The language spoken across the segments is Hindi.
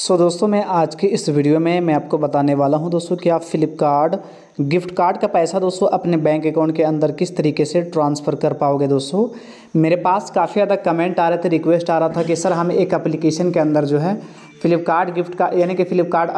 सो so, दोस्तों मैं आज के इस वीडियो में मैं आपको बताने वाला हूं दोस्तों कि आप फ्लिपकार्ट गिफ्ट कार्ड का पैसा दोस्तों अपने बैंक अकाउंट के अंदर किस तरीके से ट्रांसफ़र कर पाओगे दोस्तों मेरे पास काफ़ी ज़्यादा कमेंट आ रहे थे रिक्वेस्ट आ रहा था कि सर हम एक एप्लीकेशन के अंदर जो है फ्लिपकार्ट गिफ्ट का यानी कि फ्लिपकार्ट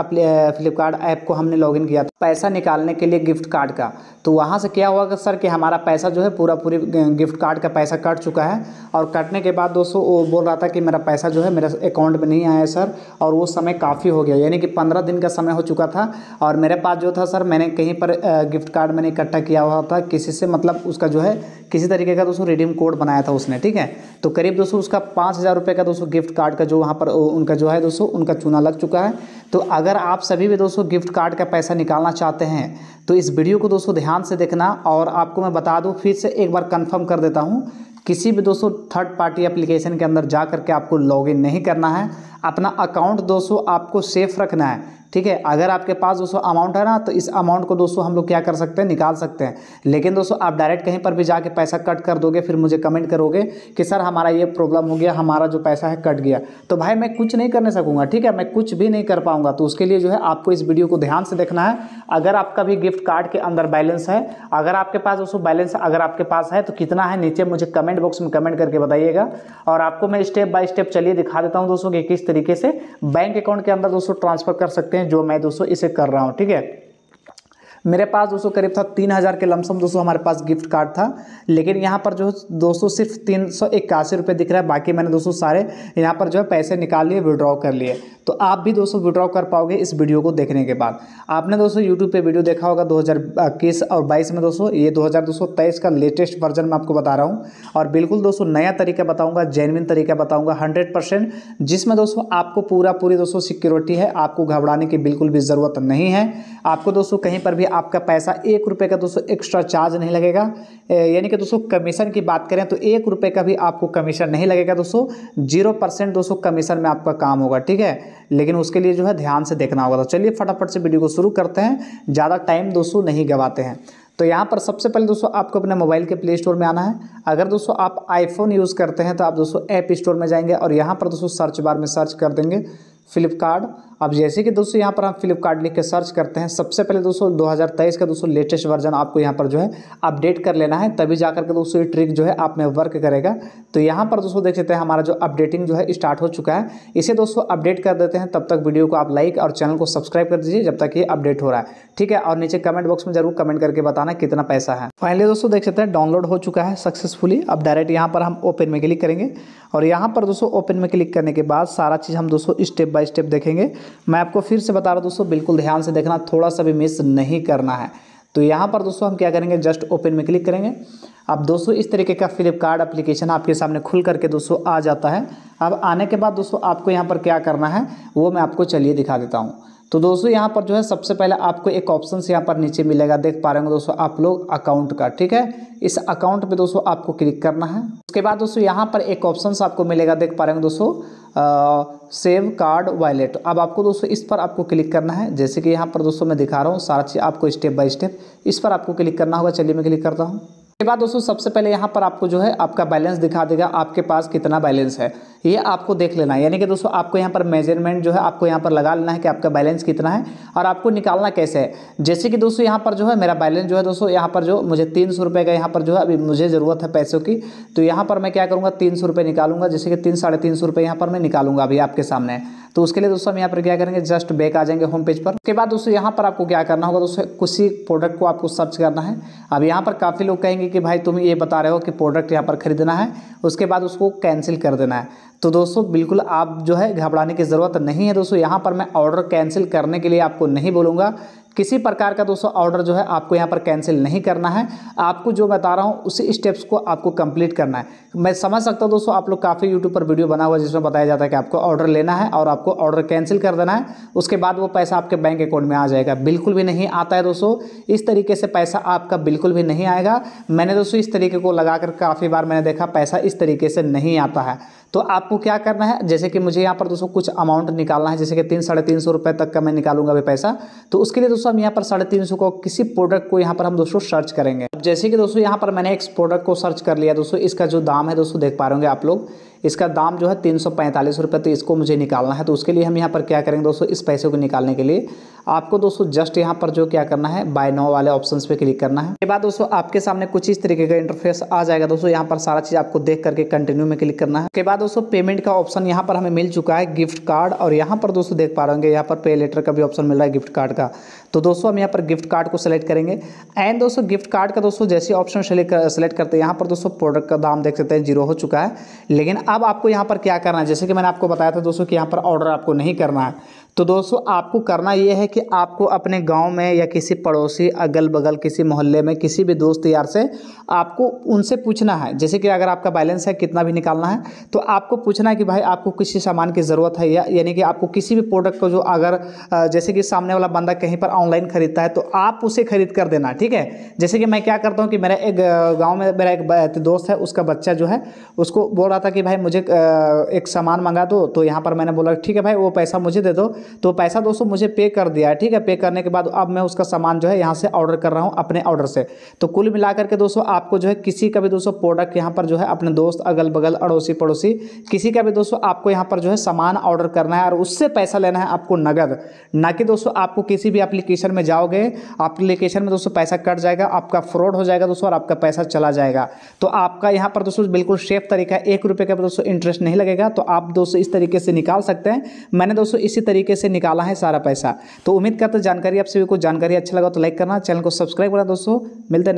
फ्लिपकार्ट ऐप को हमने लॉगिन किया था पैसा निकालने के लिए गिफ्ट कार्ड का तो वहाँ से क्या हुआ कि सर कि हमारा पैसा जो है पूरा पूरी गिफ्ट कार्ड का पैसा कट चुका है और कटने के बाद दोस्तों वो बोल रहा था कि मेरा पैसा जो है मेरे अकाउंट में नहीं आया सर और वो समय काफ़ी हो गया यानी कि पंद्रह दिन का समय हो चुका था और मेरे पास जो था सर मैंने कहीं पर गिफ्ट कार्ड मैंने इकट्ठा किया हुआ था किसी से मतलब उसका जो है किसी तरीके का दोस्तों रिडीम कोड बनाया बनाया था उसने ठीक है तो करीब दोस्तों उसका पाँच हज़ार रुपये का दोस्तों गिफ्ट कार्ड का जो वहाँ पर उनका जो है दोस्तों उनका चूना लग चुका है तो अगर आप सभी भी दोस्तों गिफ्ट कार्ड का पैसा निकालना चाहते हैं तो इस वीडियो को दोस्तों ध्यान से देखना और आपको मैं बता दूँ फिर से एक बार कन्फर्म कर देता हूँ किसी भी दोस्तों थर्ड पार्टी एप्लीकेशन के अंदर जा करके आपको लॉग नहीं करना है अपना अकाउंट दोस्तों आपको सेफ रखना है ठीक है अगर आपके पास दोस्तों अमाउंट है ना तो इस अमाउंट को दोस्तों हम लोग क्या कर सकते हैं निकाल सकते हैं लेकिन दोस्तों आप डायरेक्ट कहीं पर भी जाके पैसा कट कर दोगे फिर मुझे कमेंट करोगे कि सर हमारा ये प्रॉब्लम हो गया हमारा जो पैसा है कट गया तो भाई मैं कुछ नहीं करने सकूंगा ठीक है मैं कुछ भी नहीं कर पाऊंगा तो उसके लिए जो है आपको इस वीडियो को ध्यान से देखना है अगर आपका भी गिफ्ट कार्ड के अंदर बैलेंस है अगर आपके पास दोस्तों बैलेंस अगर आपके पास है तो कितना है नीचे मुझे कमेंट बॉक्स में कमेंट करके बताइएगा और आपको मैं स्टेप बाय स्टेप चलिए दिखा देता हूँ दोस्तों कि किस तरीके से बैंक अकाउंट के अंदर दोस्तों ट्रांसफर कर सकते हैं जो मैं दोस्तों इसे कर रहा हूँ ठीक है मेरे पास दोस्तों करीब था तीन हज़ार के लमसम दोस्तों हमारे पास गिफ्ट कार्ड था लेकिन यहाँ पर जो दोस्तों सिर्फ तीन सौ इक्यासी रुपये दिख रहा है बाकी मैंने दोस्तों सारे यहाँ पर जो है पैसे निकाल लिए विड्रॉ कर लिए तो आप भी दोस्तों विड्रॉ कर पाओगे इस वीडियो को देखने के बाद आपने दोस्तों यूट्यूब पे वीडियो देखा होगा 2021 और 22 में दोस्तों ये 2223 का लेटेस्ट वर्जन मैं आपको बता रहा हूँ और बिल्कुल दोस्तों नया तरीका बताऊँगा जेनविन तरीका बताऊँगा हंड्रेड जिसमें दोस्तों आपको पूरा पूरी दोस्तों सिक्योरिटी है आपको घबराने की बिल्कुल भी ज़रूरत नहीं है आपको दोस्तों कहीं पर भी आपका पैसा एक रुपये का दोस्तों एक्स्ट्रा चार्ज नहीं लगेगा यानी कि दोस्तों कमीशन की बात करें तो एक रुपये का भी आपको कमीशन नहीं लगेगा दोस्तों जीरो परसेंट दोस्तों कमीशन में आपका काम होगा ठीक है लेकिन उसके लिए जो है ध्यान से देखना होगा तो चलिए फटाफट से वीडियो को शुरू करते हैं ज़्यादा टाइम दोस्तों नहीं गवाते हैं तो यहाँ पर सबसे पहले दोस्तों आपको अपने मोबाइल के प्ले स्टोर में आना है अगर दोस्तों आप आईफोन यूज़ करते हैं तो आप दोस्तों ऐप स्टोर में जाएंगे और यहाँ पर दोस्तों सर्च बार में सर्च कर देंगे फ्लिपकार्ट अब जैसे कि दोस्तों यहाँ पर हम फ्लिपकार्ट लिख के सर्च करते हैं सबसे पहले दोस्तों 2023 का दोस्तों लेटेस्ट वर्जन आपको यहाँ पर जो है अपडेट कर लेना है तभी जा करके दोस्तों ये ट्रिक जो है आप में वर्क करेगा तो यहाँ पर दोस्तों देख सकते हैं हमारा जो अपडेटिंग जो है स्टार्ट हो चुका है इसे दोस्तों अपडेट कर देते हैं तब तक वीडियो को आप लाइक और चैनल को सब्सक्राइब कर दीजिए जब तक ये अपडेट हो रहा है ठीक है और नीचे कमेंट बॉक्स में जरूर कमेंट करके बताना कितना पैसा है फाइनली दोस्तों देख सकते हैं डाउनलोड हो चुका है सक्सेसफुली अब डायरेक्ट यहाँ पर हम ओपन में क्लिक करेंगे और यहाँ पर दोस्तों ओपन में क्लिक करने के बाद सारा चीज़ हम दोस्तों स्टेप बाय स्टेप देखेंगे मैं आपको फिर से बता रहा हूँ दोस्तों बिल्कुल ध्यान से देखना थोड़ा सा भी मिस नहीं करना है तो यहाँ पर दोस्तों हम क्या करेंगे जस्ट ओपन में क्लिक करेंगे अब दोस्तों इस तरीके का फ्लिपकार्ट एप्लीकेशन आपके सामने खुल करके दोस्तों आ जाता है अब आने के बाद दोस्तों आपको यहाँ पर क्या करना है वो मैं आपको चलिए दिखा देता हूँ तो दोस्तों यहाँ पर जो है सबसे पहले आपको एक ऑप्शन से यहाँ पर नीचे मिलेगा देख पा रहे होंगे दोस्तों आप लोग अकाउंट का ठीक है इस अकाउंट पे दोस्तों आपको क्लिक करना है उसके बाद दोस्तों यहाँ पर एक ऑप्शन आपको मिलेगा देख पा रहे होंगे दोस्तों सेव कार्ड वॉलेट अब आपको दोस्तों इस पर आपको क्लिक करना है जैसे कि यहाँ पर दोस्तों मैं दिखा रहा हूँ सारा चीज़ आपको स्टेप बाय स्टेप इस पर आपको क्लिक करना होगा चलिए मैं क्लिक करता हूँ के बाद दोस्तों सबसे पहले यहाँ पर आपको जो है आपका बैलेंस दिखा देगा आपके पास कितना बैलेंस है ये आपको देख लेना है यानी कि दोस्तों आपको यहाँ पर मेजरमेंट जो है आपको यहाँ पर लगा लेना है कि आपका बैलेंस कितना है और आपको निकालना कैसे है जैसे कि दोस्तों यहाँ पर जो है मेरा बैलेंस जो है दोस्तों यहाँ पर जो मुझे तीन सौ रुपये का यहाँ पर जो है अभी मुझे ज़रूरत है पैसों की तो यहाँ पर मैं क्या करूँगा तीन सौ रुपये निकालूंगा जैसे कि तीन साढ़े तीन सौ रुपये यहाँ पर मैं निकालूंगा अभी आपके सामने तो उसके लिए दोस्तों हम यहाँ पर क्या करेंगे जस्ट बैक आ जाएंगे होम पेज पर उसके बाद दोस्तों यहाँ पर आपको क्या करना होगा दोस्तों किसी प्रोडक्ट को आपको सर्च करना है अब यहाँ पर काफ़ी लोग कहेंगे कि भाई तुम ये बता रहे हो कि प्रोडक्ट यहाँ पर ख़रीदना है उसके बाद उसको कैंसिल कर देना है तो दोस्तों बिल्कुल आप जो है घबराने की ज़रूरत नहीं है दोस्तों यहाँ पर मैं ऑर्डर कैंसिल करने के लिए आपको नहीं बोलूँगा किसी प्रकार का दोस्तों ऑर्डर जो है आपको यहाँ पर कैंसिल नहीं करना है आपको जो बता रहा हूँ उसी स्टेप्स को आपको कंप्लीट करना है मैं समझ सकता हूँ दोस्तों आप लोग काफ़ी यूट्यूब पर वीडियो बना हुआ जिसमें बताया जाता है कि आपको ऑर्डर लेना है और आपको ऑर्डर कैंसिल कर देना है उसके बाद वो पैसा आपके बैंक अकाउंट में आ जाएगा बिल्कुल भी नहीं आता है दोस्तों इस तरीके से पैसा आपका बिल्कुल भी नहीं आएगा मैंने दोस्तों इस तरीके को लगा काफ़ी बार मैंने देखा पैसा इस तरीके से नहीं आता है तो आपको क्या करना है जैसे कि मुझे यहाँ पर दोस्तों कुछ अमाउंट निकालना है जैसे कि तीन साढ़े तीन सौ रुपये तक का मैं निकालूंगा अभी पैसा तो उसके लिए दोस्तों हम यहाँ पर साढ़े तीन सौ को किसी प्रोडक्ट को यहाँ पर हम दोस्तों सर्च करेंगे अब जैसे कि दोस्तों यहाँ पर मैंने एक प्रोडक्ट को सर्च कर लिया दोस्तों इसका जो दाम है दोस्तों देख पा रहे होंगे आप लोग इसका दाम जो है तीन सौ पैंतालीस रुपये तो इसको मुझे निकालना है तो उसके लिए हम यहाँ पर क्या करेंगे दोस्तों इस पैसे को निकालने के लिए आपको दोस्तों जस्ट यहाँ पर जो क्या करना है बाय नो वाले ऑप्शन पे क्लिक करना है के बाद दोस्तों आपके सामने कुछ इस तरीके का इंटरफेस आ जाएगा दोस्तों यहाँ पर सारा चीज़ आपको देख करके कंटिन्यू में क्लिक करना है के बाद दोस्तों पेमेंट का ऑप्शन यहाँ पर हमें मिल चुका है गिफ्ट कार्ड और यहाँ पर दोस्तों देख पा रहे यहाँ पर पे लेटर का भी ऑप्शन मिल रहा है गिफ्ट कार्ड का तो दोस्तों हम यहाँ पर गिफ्ट कार्ड को सिलेक्ट करेंगे एंड दोस्तों गिफ्ट कार्ड का दोस्तों जैसे ऑप्शन सेलेक्ट करते हैं यहाँ पर दोस्तों प्रोडक्ट का दाम देख सकते हैं जीरो हो चुका है लेकिन अब आपको यहाँ पर क्या करना है जैसे कि मैंने आपको बताया था दोस्तों कि यहाँ पर ऑर्डर आपको नहीं करना है तो दोस्तों आपको करना ये है कि आपको अपने गांव में या किसी पड़ोसी अगल बगल किसी मोहल्ले में किसी भी दोस्त यार से आपको उनसे पूछना है जैसे कि अगर आपका बैलेंस है कितना भी निकालना है तो आपको पूछना है कि भाई आपको किसी सामान की ज़रूरत है या यानी कि आपको किसी भी प्रोडक्ट को जो अगर जैसे कि सामने वाला बंदा कहीं पर ऑनलाइन खरीदता है तो आप उसे खरीद कर देना ठीक है जैसे कि मैं क्या करता हूँ कि मेरा एक गाँव में मेरा एक दोस्त है उसका बच्चा जो है उसको बोल रहा था कि भाई मुझे एक सामान मंगा दो तो यहाँ पर मैंने बोला ठीक है भाई वो पैसा मुझे दे दो तो पैसा दोस्तों मुझे पे कर दिया है ठीक है पे करने के बाद अब मैं उसका सामान जो है यहाँ से ऑर्डर कर रहा हूँ अपने ऑर्डर से तो कुल मिलाकर के दोस्तों आपको जो है किसी का भी दोस्तों प्रोडक्ट यहाँ पर जो है अपने दोस्त अगल बगल अड़ोसी पड़ोसी किसी का भी दोस्तों आपको यहाँ पर जो है सामान ऑर्डर करना है और उससे पैसा लेना है आपको नगद ना कि दोस्तों आपको किसी भी अप्लीकेशन में जाओगे अप्लीकेशन में दोस्तों पैसा कट जाएगा आपका फ्रॉड हो जाएगा दोस्तों और आपका पैसा चला जाएगा तो आपका यहाँ पर दोस्तों बिल्कुल सेफ तरीका है एक रुपये का दोस्तों इंटरेस्ट नहीं लगेगा तो आप दोस्तों इस तरीके से निकाल सकते हैं मैंने दोस्तों इसी तरीके तरीके से निकाला है सारा पैसा तो उम्मीद करता जानकारी आप सभी को जानकारी अच्छा लगा तो लाइक करना चैनल को सब्सक्राइब करना दोस्तों मिलते